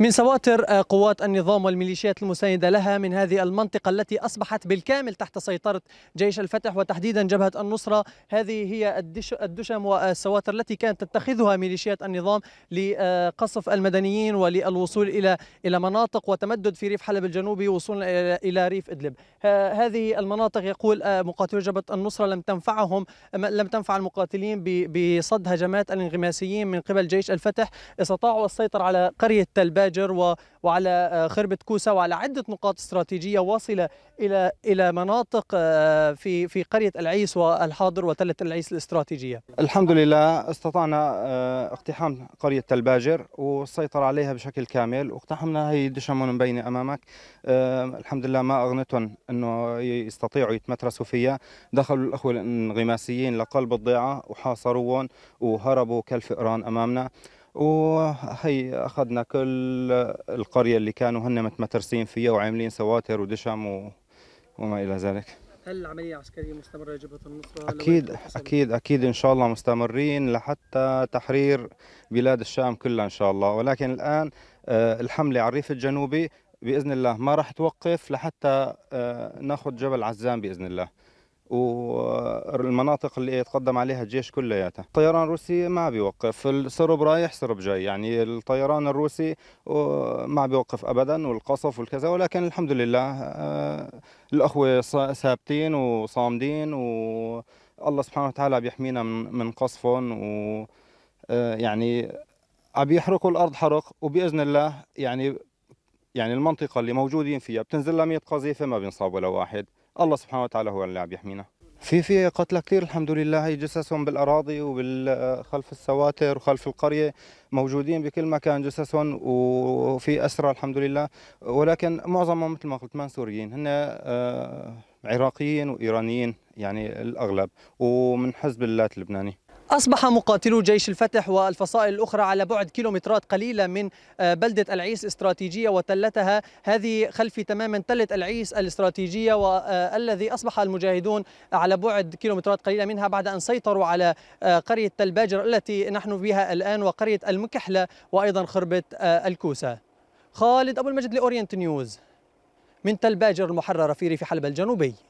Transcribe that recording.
من سواتر آه، قوات النظام والميليشيات المساندة لها من هذه المنطقة التي أصبحت بالكامل تحت سيطرة جيش الفتح وتحديدا جبهة النصرة هذه هي الدشم والسواتر التي كانت تتخذها ميليشيات النظام لقصف المدنيين وللوصول إلى إلى مناطق وتمدد في ريف حلب الجنوبي وصولا إلى ريف إدلب هذه المناطق يقول آه، مقاتلو جبهة النصرة لم تنفعهم لم تنفع المقاتلين بصد هجمات الانغماسيين من قبل جيش الفتح استطاعوا السيطرة على قرية تلباج الفجر وعلى آه، خربة كوسة وعلى عدة نقاط استراتيجية واصلة إلى إلى مناطق آه، في في قرية العيس والحاضر وتلة العيس الاستراتيجية الحمد لله استطعنا آه، اقتحام قرية الباجر والسيطرة عليها بشكل كامل واقتحمنا هي دشمون مبينة أمامك الحمد لله ما أغنتهم أنه يستطيعوا يتمترسوا فيها دخلوا الأخوة الانغماسيين لقلب الضيعة وحاصروهم وهربوا كالفئران أمامنا وهي اخذنا كل القريه اللي كانوا هن متمترسين فيها وعاملين سواتر ودشم و... وما الى ذلك هل العمليه العسكريه مستمره جبهه النصره اكيد اكيد اكيد ان شاء الله مستمرين لحتى تحرير بلاد الشام كلها ان شاء الله ولكن الان آه، الحمله على الريف الجنوبي باذن الله ما راح توقف لحتى آه، ناخذ جبل عزام باذن الله والمناطق اللي يتقدم عليها الجيش كلياتها الطيران الروسي ما بيوقف السرب رايح سرب جاي يعني الطيران الروسي ما بيوقف ابدا والقصف والكذا ولكن الحمد لله آه، الاخوه ثابتين وصامدين والله سبحانه وتعالى بيحمينا من قصفهم و آه، يعني عم يحرقوا الارض حرق وباذن الله يعني يعني المنطقه اللي موجودين فيها بتنزل لها 100 قذيفه ما بينصاب ولا واحد الله سبحانه وتعالى هو اللي عم يحمينا في في قتلى كثير الحمد لله هي جثثهم بالاراضي وبالخلف السواتر وخلف القريه موجودين بكل مكان جثثهم وفي اسرى الحمد لله ولكن معظمهم مثل ما قلت ما سوريين هن آه، عراقيين وايرانيين يعني الاغلب ومن حزب اللات اللبناني أصبح مقاتلو جيش الفتح والفصائل الأخرى على بعد كيلومترات قليلة من آه، بلدة العيس استراتيجية وتلتها هذه خلفي تماما تلة العيس الاستراتيجية والذي آه، أصبح المجاهدون على بعد كيلومترات قليلة منها بعد أن سيطروا على آه، قرية تلباجر التي نحن بها الآن وقرية المكحلة وأيضا خربة الكوسة خالد أبو المجد لأورينت نيوز من تلباجر المحررة في ريف حلب الجنوبي